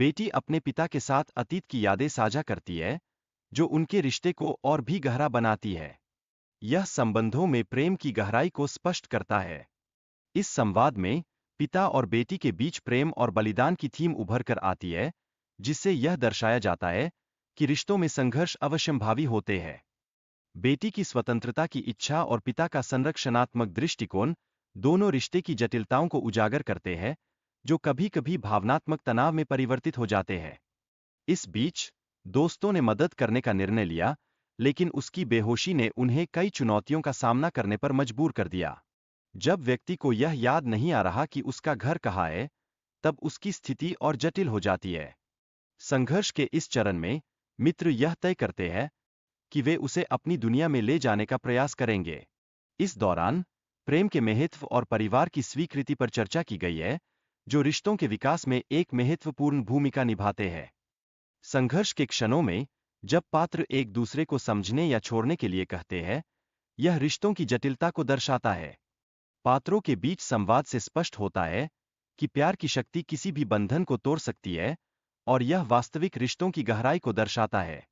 बेटी अपने पिता के साथ अतीत की यादें साझा करती है जो उनके रिश्ते को और भी गहरा बनाती है यह संबंधों में प्रेम की गहराई को स्पष्ट करता है इस संवाद में पिता और बेटी के बीच प्रेम और बलिदान की थीम उभर कर आती है जिससे यह दर्शाया जाता है कि रिश्तों में संघर्ष अवश्यंभावी होते हैं बेटी की स्वतंत्रता की इच्छा और पिता का संरक्षणात्मक दृष्टिकोण दोनों रिश्ते की जटिलताओं को उजागर करते हैं जो कभी कभी भावनात्मक तनाव में परिवर्तित हो जाते हैं इस बीच दोस्तों ने मदद करने का निर्णय लिया लेकिन उसकी बेहोशी ने उन्हें कई चुनौतियों का सामना करने पर मजबूर कर दिया जब व्यक्ति को यह याद नहीं आ रहा कि उसका घर कहाँ है तब उसकी स्थिति और जटिल हो जाती है संघर्ष के इस चरण में मित्र यह तय करते हैं कि वे उसे अपनी दुनिया में ले जाने का प्रयास करेंगे इस दौरान प्रेम के महत्व और परिवार की स्वीकृति पर चर्चा की गई है जो रिश्तों के विकास में एक महत्वपूर्ण भूमिका निभाते हैं संघर्ष के क्षणों में जब पात्र एक दूसरे को समझने या छोड़ने के लिए कहते हैं यह रिश्तों की जटिलता को दर्शाता है पात्रों के बीच संवाद से स्पष्ट होता है कि प्यार की शक्ति किसी भी बंधन को तोड़ सकती है और यह वास्तविक रिश्तों की गहराई को दर्शाता है